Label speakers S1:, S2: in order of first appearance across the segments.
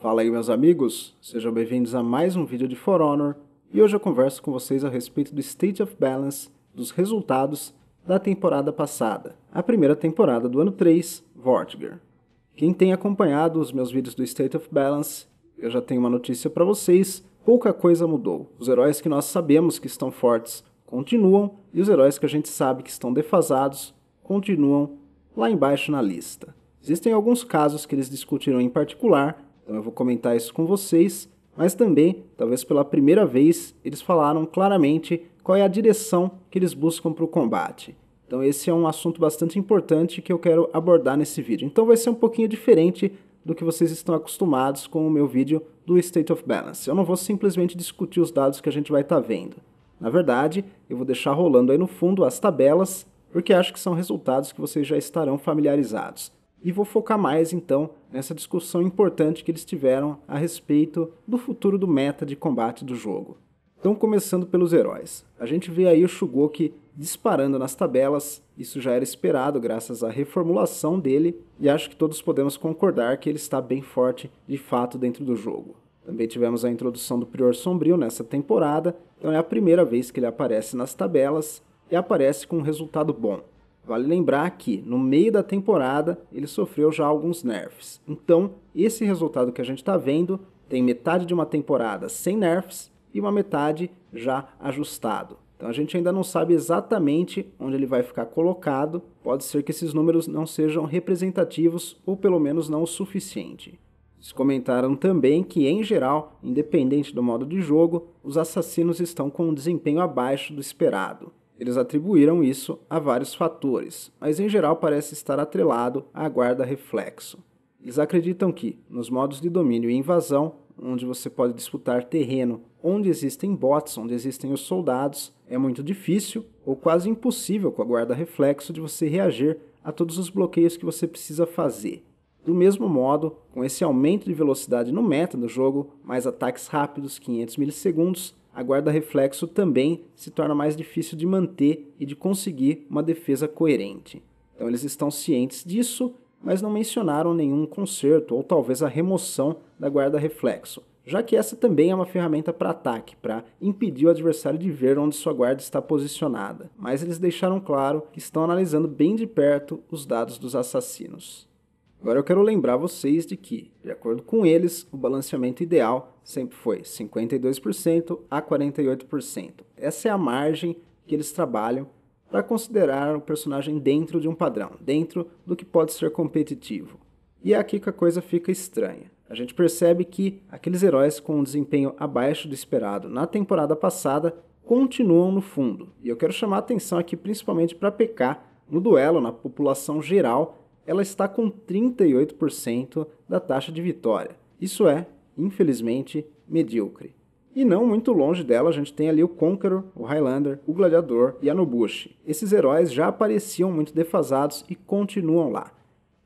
S1: Fala aí meus amigos, sejam bem-vindos a mais um vídeo de For Honor e hoje eu converso com vocês a respeito do State of Balance, dos resultados da temporada passada, a primeira temporada do ano 3, Vortiger. Quem tem acompanhado os meus vídeos do State of Balance, eu já tenho uma notícia para vocês, pouca coisa mudou. Os heróis que nós sabemos que estão fortes continuam e os heróis que a gente sabe que estão defasados continuam lá embaixo na lista. Existem alguns casos que eles discutiram em particular, então eu vou comentar isso com vocês, mas também, talvez pela primeira vez, eles falaram claramente qual é a direção que eles buscam para o combate. Então esse é um assunto bastante importante que eu quero abordar nesse vídeo. Então vai ser um pouquinho diferente do que vocês estão acostumados com o meu vídeo do State of Balance. Eu não vou simplesmente discutir os dados que a gente vai estar tá vendo. Na verdade, eu vou deixar rolando aí no fundo as tabelas, porque acho que são resultados que vocês já estarão familiarizados e vou focar mais então nessa discussão importante que eles tiveram a respeito do futuro do meta de combate do jogo. Então, começando pelos heróis. A gente vê aí o Shugoki disparando nas tabelas, isso já era esperado graças à reformulação dele, e acho que todos podemos concordar que ele está bem forte de fato dentro do jogo. Também tivemos a introdução do Prior Sombrio nessa temporada, então é a primeira vez que ele aparece nas tabelas e aparece com um resultado bom. Vale lembrar que, no meio da temporada, ele sofreu já alguns nerfs. Então, esse resultado que a gente está vendo tem metade de uma temporada sem nerfs e uma metade já ajustado. Então a gente ainda não sabe exatamente onde ele vai ficar colocado. Pode ser que esses números não sejam representativos ou pelo menos não o suficiente. Eles comentaram também que, em geral, independente do modo de jogo, os assassinos estão com um desempenho abaixo do esperado. Eles atribuíram isso a vários fatores, mas em geral parece estar atrelado à guarda reflexo. Eles acreditam que, nos modos de domínio e invasão, onde você pode disputar terreno, onde existem bots, onde existem os soldados, é muito difícil ou quase impossível com a guarda reflexo de você reagir a todos os bloqueios que você precisa fazer. Do mesmo modo, com esse aumento de velocidade no meta do jogo, mais ataques rápidos, 500 milissegundos, a guarda reflexo também se torna mais difícil de manter e de conseguir uma defesa coerente. Então eles estão cientes disso, mas não mencionaram nenhum conserto ou talvez a remoção da guarda reflexo, já que essa também é uma ferramenta para ataque, para impedir o adversário de ver onde sua guarda está posicionada. Mas eles deixaram claro que estão analisando bem de perto os dados dos assassinos. Agora eu quero lembrar vocês de que, de acordo com eles, o balanceamento ideal sempre foi 52% a 48%. Essa é a margem que eles trabalham para considerar o personagem dentro de um padrão, dentro do que pode ser competitivo. E é aqui que a coisa fica estranha. A gente percebe que aqueles heróis com um desempenho abaixo do esperado na temporada passada continuam no fundo. E eu quero chamar a atenção aqui principalmente para PK no duelo na população geral ela está com 38% da taxa de vitória. Isso é, infelizmente, medíocre. E não muito longe dela a gente tem ali o Conqueror, o Highlander, o Gladiador e a Nobushi. Esses heróis já apareciam muito defasados e continuam lá.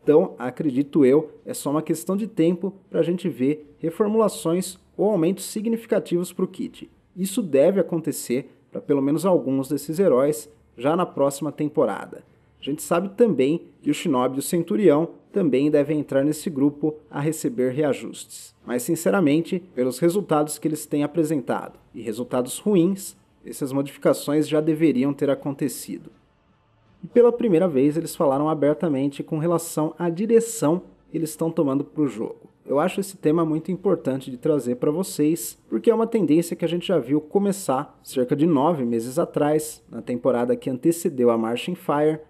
S1: Então, acredito eu, é só uma questão de tempo para a gente ver reformulações ou aumentos significativos para o kit. Isso deve acontecer para pelo menos alguns desses heróis já na próxima temporada. A gente sabe também que o Shinobi e o Centurião também devem entrar nesse grupo a receber reajustes. Mas, sinceramente, pelos resultados que eles têm apresentado e resultados ruins, essas modificações já deveriam ter acontecido. E pela primeira vez eles falaram abertamente com relação à direção que eles estão tomando para o jogo. Eu acho esse tema muito importante de trazer para vocês, porque é uma tendência que a gente já viu começar cerca de nove meses atrás, na temporada que antecedeu a Marching Fire,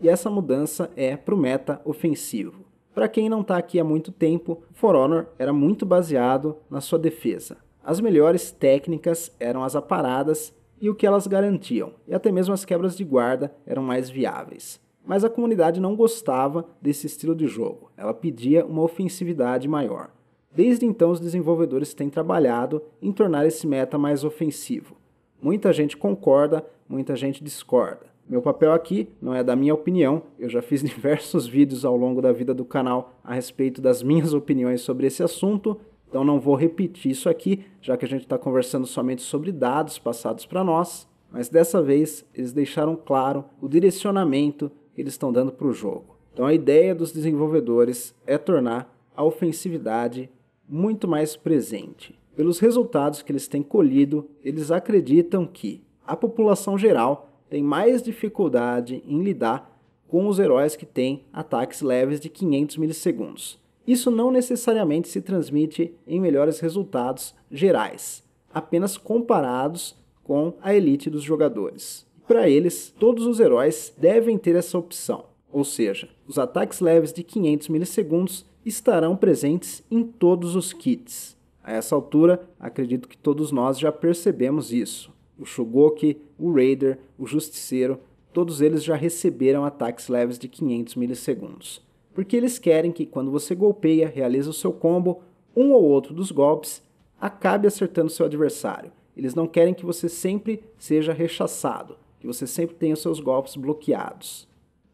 S1: e essa mudança é para o meta ofensivo. Para quem não está aqui há muito tempo, For Honor era muito baseado na sua defesa. As melhores técnicas eram as aparadas e o que elas garantiam, e até mesmo as quebras de guarda eram mais viáveis. Mas a comunidade não gostava desse estilo de jogo, ela pedia uma ofensividade maior. Desde então, os desenvolvedores têm trabalhado em tornar esse meta mais ofensivo. Muita gente concorda, muita gente discorda. Meu papel aqui não é da minha opinião, eu já fiz diversos vídeos ao longo da vida do canal a respeito das minhas opiniões sobre esse assunto, então não vou repetir isso aqui, já que a gente está conversando somente sobre dados passados para nós, mas dessa vez eles deixaram claro o direcionamento que eles estão dando para o jogo. Então a ideia dos desenvolvedores é tornar a ofensividade muito mais presente. Pelos resultados que eles têm colhido, eles acreditam que a população geral tem mais dificuldade em lidar com os heróis que têm ataques leves de 500 milissegundos. Isso não necessariamente se transmite em melhores resultados gerais, apenas comparados com a elite dos jogadores. Para eles, todos os heróis devem ter essa opção, ou seja, os ataques leves de 500 milissegundos estarão presentes em todos os kits. A essa altura, acredito que todos nós já percebemos isso. O Shogoki, o Raider, o Justiceiro, todos eles já receberam ataques leves de 500 milissegundos. Porque eles querem que, quando você golpeia, realiza o seu combo, um ou outro dos golpes acabe acertando seu adversário. Eles não querem que você sempre seja rechaçado, que você sempre tenha seus golpes bloqueados.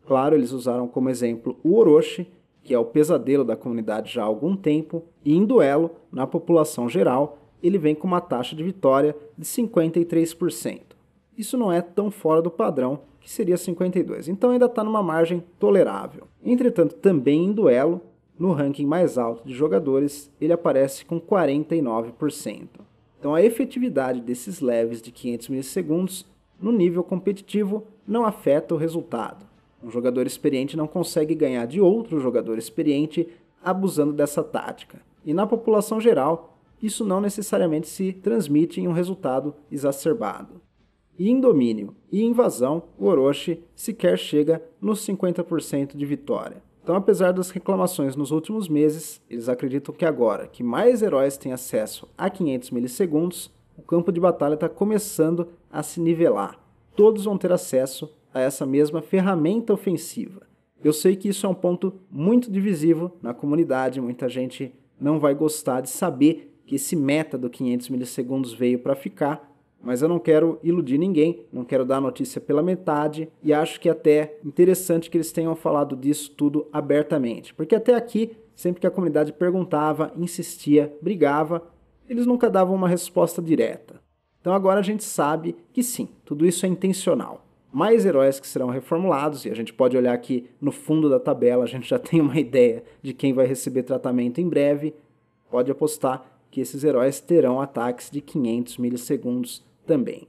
S1: Claro, eles usaram como exemplo o Orochi, que é o pesadelo da comunidade já há algum tempo, e em duelo, na população geral, ele vem com uma taxa de vitória de 53%. Isso não é tão fora do padrão, que seria 52%, então ainda está numa margem tolerável. Entretanto, também em duelo, no ranking mais alto de jogadores, ele aparece com 49%. Então a efetividade desses leves de 500 milissegundos no nível competitivo não afeta o resultado. Um jogador experiente não consegue ganhar de outro jogador experiente abusando dessa tática. E na população geral, isso não necessariamente se transmite em um resultado exacerbado. E em domínio e invasão, o Orochi sequer chega nos 50% de vitória. Então, apesar das reclamações nos últimos meses, eles acreditam que agora que mais heróis têm acesso a 500 milissegundos, o campo de batalha está começando a se nivelar. Todos vão ter acesso a essa mesma ferramenta ofensiva. Eu sei que isso é um ponto muito divisivo na comunidade, muita gente não vai gostar de saber que esse meta do 500 milissegundos veio para ficar, mas eu não quero iludir ninguém, não quero dar a notícia pela metade e acho que é até interessante que eles tenham falado disso tudo abertamente, porque até aqui, sempre que a comunidade perguntava, insistia, brigava, eles nunca davam uma resposta direta. Então agora a gente sabe que sim, tudo isso é intencional. Mais heróis que serão reformulados, e a gente pode olhar aqui no fundo da tabela, a gente já tem uma ideia de quem vai receber tratamento em breve. Pode apostar que esses heróis terão ataques de 500 milissegundos também.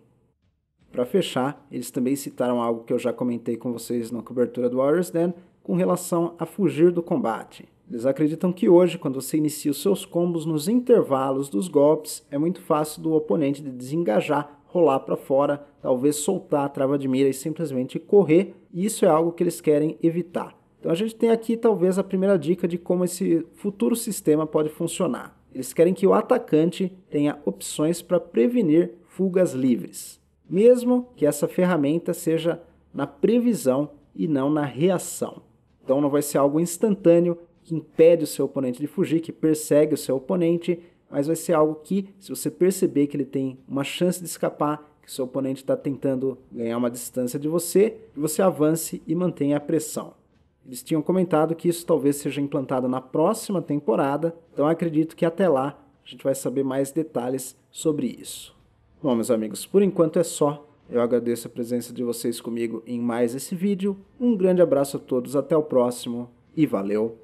S1: Para fechar, eles também citaram algo que eu já comentei com vocês na cobertura do Warriors Den com relação a fugir do combate. Eles acreditam que hoje, quando você inicia os seus combos nos intervalos dos golpes, é muito fácil do oponente de desengajar, rolar para fora, talvez soltar a trava de mira e simplesmente correr. E isso é algo que eles querem evitar. Então a gente tem aqui talvez a primeira dica de como esse futuro sistema pode funcionar. Eles querem que o atacante tenha opções para prevenir fugas livres, mesmo que essa ferramenta seja na previsão e não na reação. Então não vai ser algo instantâneo que impede o seu oponente de fugir, que persegue o seu oponente, mas vai ser algo que, se você perceber que ele tem uma chance de escapar, que seu oponente está tentando ganhar uma distância de você, você avance e mantenha a pressão. Eles tinham comentado que isso talvez seja implantado na próxima temporada, então acredito que até lá a gente vai saber mais detalhes sobre isso. Bom, meus amigos, por enquanto é só. Eu agradeço a presença de vocês comigo em mais esse vídeo. Um grande abraço a todos, até o próximo e valeu!